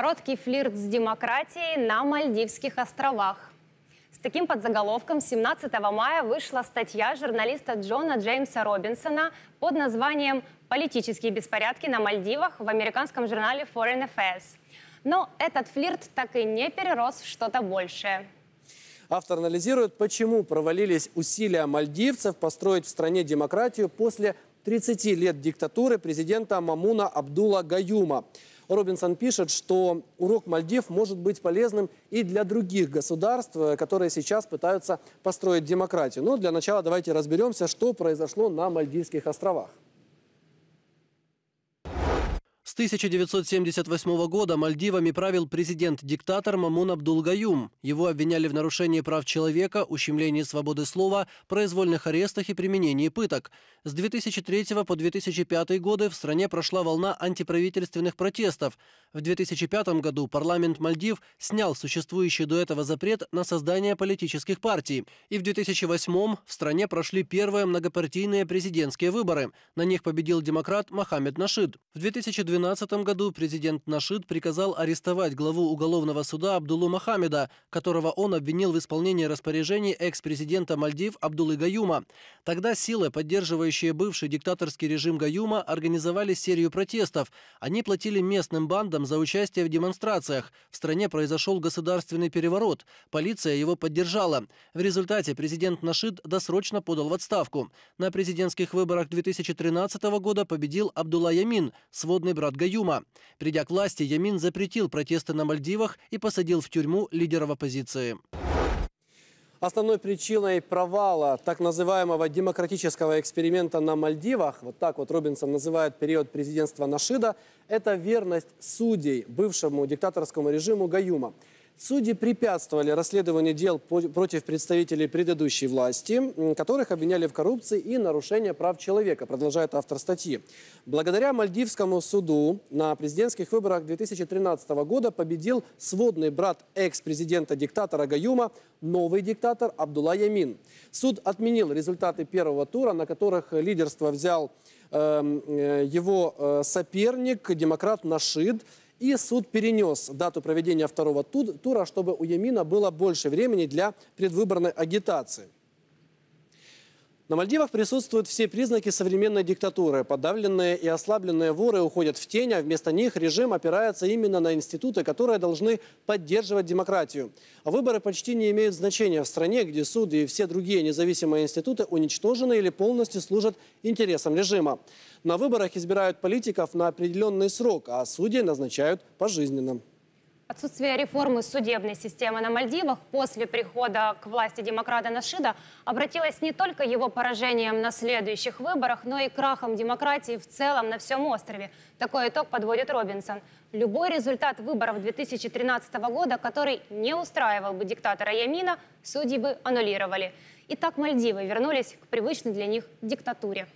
Короткий флирт с демократией на Мальдивских островах. С таким подзаголовком 17 мая вышла статья журналиста Джона Джеймса Робинсона под названием «Политические беспорядки на Мальдивах» в американском журнале Foreign Affairs. Но этот флирт так и не перерос в что-то большее. Автор анализирует, почему провалились усилия мальдивцев построить в стране демократию после 30 лет диктатуры президента Мамуна Абдула Гаюма. Робинсон пишет, что урок Мальдив может быть полезным и для других государств, э, которые сейчас пытаются построить демократию. Но ну, для начала давайте разберемся, что произошло на Мальдивских островах. С 1978 года Мальдивами правил президент-диктатор Мамун Абдулгаюм. Его обвиняли в нарушении прав человека, ущемлении свободы слова, произвольных арестах и применении пыток. С 2003 по 2005 годы в стране прошла волна антиправительственных протестов. В 2005 году парламент Мальдив снял существующий до этого запрет на создание политических партий. И в 2008 в стране прошли первые многопартийные президентские выборы. На них победил демократ Мохаммед Нашид. В 2012 2012 году президент Нашид приказал арестовать главу уголовного суда Абдулу Мохаммеда, которого он обвинил в исполнении распоряжений экс-президента Мальдив Абдулы Гаюма. Тогда силы, поддерживающие бывший диктаторский режим Гаюма, организовали серию протестов. Они платили местным бандам за участие в демонстрациях. В стране произошел государственный переворот. Полиция его поддержала. В результате президент Нашид досрочно подал в отставку. На президентских выборах 2013 года победил Абдулла Ямин, сводный брат Мурат Гаюма. Придя к власти, Ямин запретил протесты на Мальдивах и посадил в тюрьму лидеров оппозиции. Основной причиной провала так называемого демократического эксперимента на Мальдивах, вот так вот Робинсон называет период президентства Нашида, это верность судей бывшему диктаторскому режиму Гаюма. Судьи препятствовали расследованию дел против представителей предыдущей власти, которых обвиняли в коррупции и нарушении прав человека, продолжает автор статьи. Благодаря Мальдивскому суду на президентских выборах 2013 года победил сводный брат экс-президента-диктатора Гаюма, новый диктатор Абдулла Ямин. Суд отменил результаты первого тура, на которых лидерство взял эм, э, его э, соперник, демократ Нашид, и суд перенес дату проведения второго тура, чтобы у Ямина было больше времени для предвыборной агитации. На Мальдивах присутствуют все признаки современной диктатуры. Подавленные и ослабленные воры уходят в тень, а вместо них режим опирается именно на институты, которые должны поддерживать демократию. А выборы почти не имеют значения в стране, где суды и все другие независимые институты уничтожены или полностью служат интересам режима. На выборах избирают политиков на определенный срок, а судей назначают пожизненно. Отсутствие реформы судебной системы на Мальдивах после прихода к власти демократа Нашида обратилось не только его поражением на следующих выборах, но и крахом демократии в целом на всем острове. Такой итог подводит Робинсон. Любой результат выборов 2013 года, который не устраивал бы диктатора Ямина, судьи бы аннулировали. Итак, Мальдивы вернулись к привычной для них диктатуре.